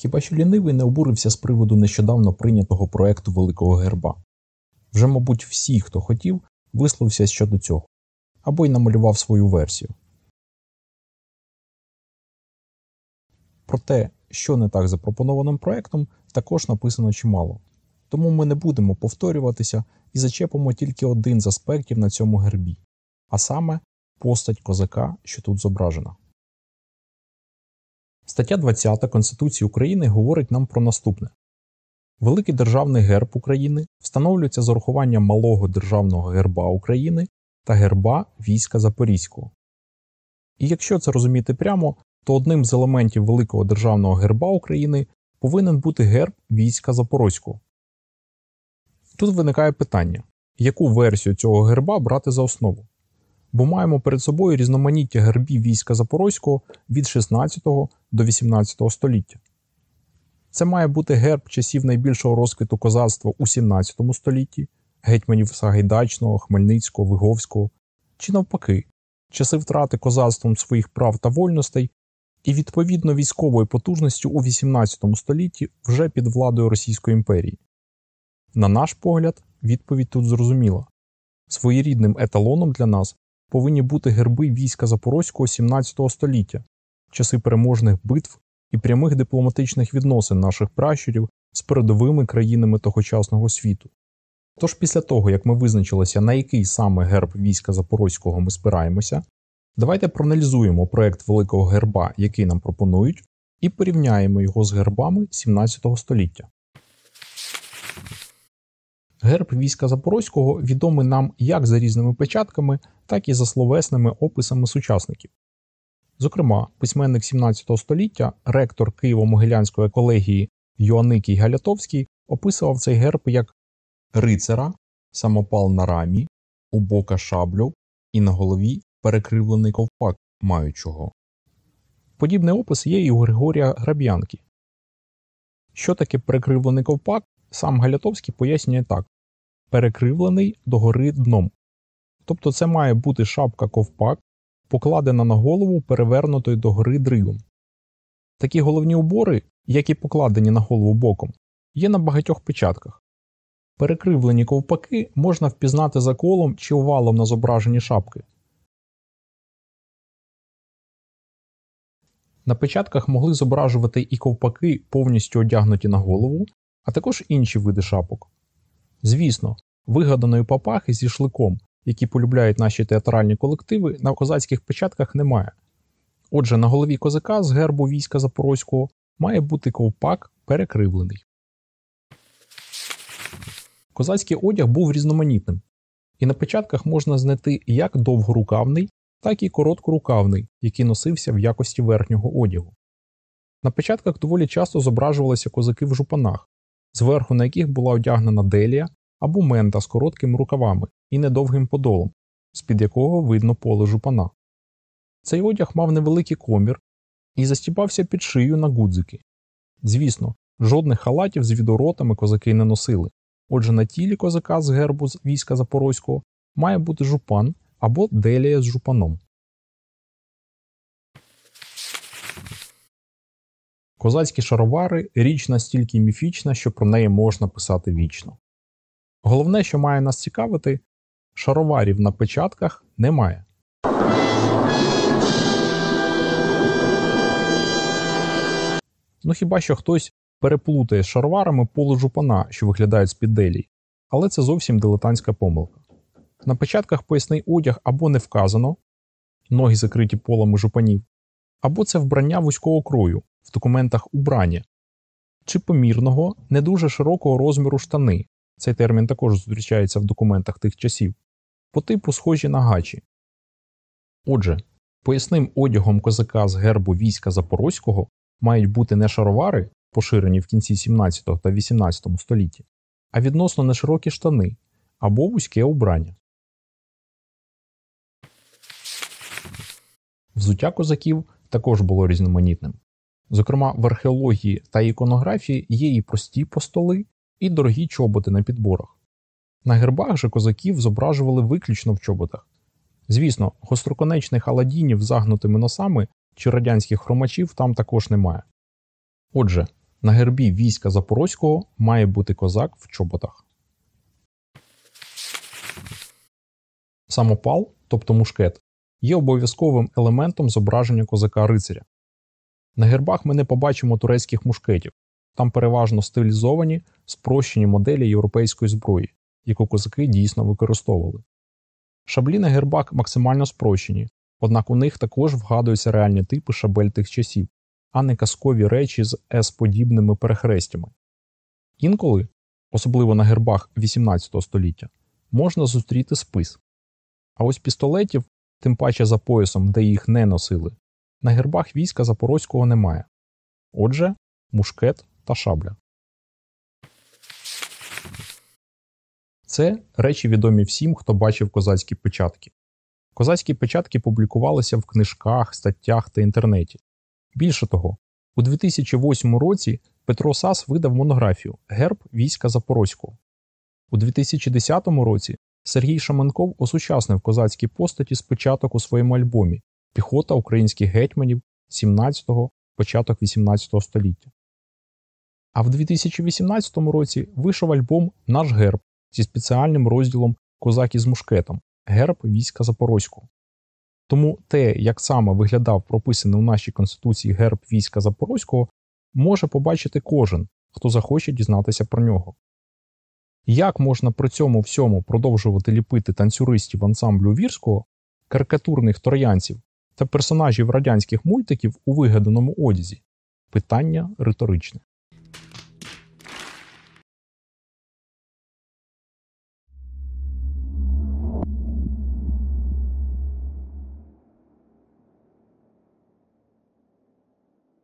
Хіба що лінивий не обурився з приводу нещодавно прийнятого проекту Великого Герба? Вже, мабуть, всі, хто хотів, висловився щодо цього або й намалював свою версію. Про те, що не так запропонованим проектом, також написано чимало, тому ми не будемо повторюватися і зачепимо тільки один з аспектів на цьому гербі, а саме постать козака, що тут зображена. Стаття 20 Конституції України говорить нам про наступне: Великий державний герб України встановлюється з урахуванням малого державного герба України та герба війська Запорізького. І якщо це розуміти прямо, то одним з елементів Великого державного герба України повинен бути герб війська Запорозького. Тут виникає питання, яку версію цього герба брати за основу? бо маємо перед собою різноманіття гербів війська Запорозького від 16 до 18 століття. Це має бути герб часів найбільшого розквіту козацтва у 17 столітті, гетьманів Сагайдачного, Хмельницького, Виговського чи навпаки, часи втрати козацтвом своїх прав та вольностей і відповідно військовою потужності у 18 столітті вже під владою Російської імперії. На наш погляд, відповідь тут зрозуміла своєрідним еталоном для нас повинні бути герби війська Запорозького 17 століття, часи переможних битв і прямих дипломатичних відносин наших пращурів з передовими країнами тогочасного світу. Тож після того, як ми визначилися, на який саме герб війська Запорозького ми спираємося, давайте проаналізуємо проект великого герба, який нам пропонують, і порівняємо його з гербами 17 століття. Герб війська Запорозького відомий нам як за різними печатками, так і за словесними описами сучасників. Зокрема, письменник 17 століття, ректор Києво-Могилянської колегії Йоанникій Галятовський описував цей герб як рицара, самопал на рамі, у бока шаблю і на голові перекривлений ковпак маючого. Подібний опис є і у Григорія Граб'янки. Що таке перекривлений ковпак Сам Галятовський пояснює так: перекривлений догори дном. Тобто це має бути шапка ковпак, покладена на голову перевернутою догори дригом. Такі головні убори, які покладені на голову боком, є на багатьох печатках. Перекривлені ковпаки можна впізнати за колом чи овалом на зображенні шапки. На печатках могли зображувати і ковпаки повністю одягнуті на голову, а також інші види шапок. Звісно, вигаданої папахи зі шликом, які полюбляють наші театральні колективи, на козацьких печатках немає. Отже, на голові козака з гербу війська Запорозького має бути ковпак перекривлений. Козацький одяг був різноманітним, і на печатках можна знайти як довгорукавний, так і короткорукавний, який носився в якості верхнього одягу. На печатках доволі часто зображувалися козаки в жупанах, зверху на яких була одягнена делія або мента з короткими рукавами і недовгим подолом, з під якого видно поле жупана. Цей одяг мав невеликий комір і застібався під шию на гудзики. Звісно, жодних халатів з відоротами козаки не носили. Отже, на тілі козака з гербу з війська Запорозького має бути жупан або делія з жупаном. Козацькі шаровари річ настільки міфічна, що про неї можна писати вічно. Головне, що має нас цікавити, шароварів на печатках немає. Ну хіба що хтось переплутає з шароварами поле жупана, що виглядають з-під делій, але це зовсім дилетантська помилка. На початках поясний одяг або не вказано, ноги закриті полами жупанів, або це вбрання вузького крою в документах убрання, чи помірного, не дуже широкого розміру штани. Цей термін також зустрічається в документах тих часів, по типу схожі на гачі. Отже, поясним одягом козака з гербу війська Запорозького мають бути не шаровари, поширені в кінці 17 та 18 столітті, а відносно не широкі штани або вузьке убрання. Взуття козаків також було різноманітним. Зокрема, в археології та іконографії є і прості постоли, і дорогі чоботи на підборах. На гербах же козаків зображували виключно в чоботах. Звісно, гостроконечних аладінів загнутими носами чи радянських хромачів там також немає. Отже, на гербі війська Запорозького має бути козак в чоботах. Самопал, тобто мушкет, є обов'язковим елементом зображення козака рицаря. На гербах ми не побачимо турецьких мушкетів, там переважно стилізовані, спрощені моделі європейської зброї, яку козаки дійсно використовували. Шаблі на гербах максимально спрощені, однак у них також вгадуються реальні типи шабель тих часів, а не казкові речі з С-подібними перехрестями. Інколи, особливо на гербах 18 століття, можна зустріти спис. А ось пістолетів тим паче за поясом, де їх не носили. На гербах війська Запорозького немає. Отже, мушкет та шабля. Це речі відомі всім, хто бачив козацькі печатки. Козацькі печатки публікувалися в книжках, статтях та інтернеті. Більше того, у 2008 році Петро Сас видав монографію Герб війська Запорозького. У 2010 році Сергій Шаманков осучаснив козацькі постаті з у своєму альбомі Піхота українських гетьманів 17-го, початок 18 століття. А в 2018 році вийшов альбом Наш герб зі спеціальним розділом Козаки з мушкетом Герб війська Запорозького. Тому те, як саме виглядав прописаний у нашій Конституції герб війська Запорозького, може побачити кожен, хто захоче дізнатися про нього. Як можна при цьому всьому продовжувати ліпити танцюристів ансамблю вірського, карикатурних троянців та персонажів радянських мультиків у вигаданому одязі? Питання риторичне.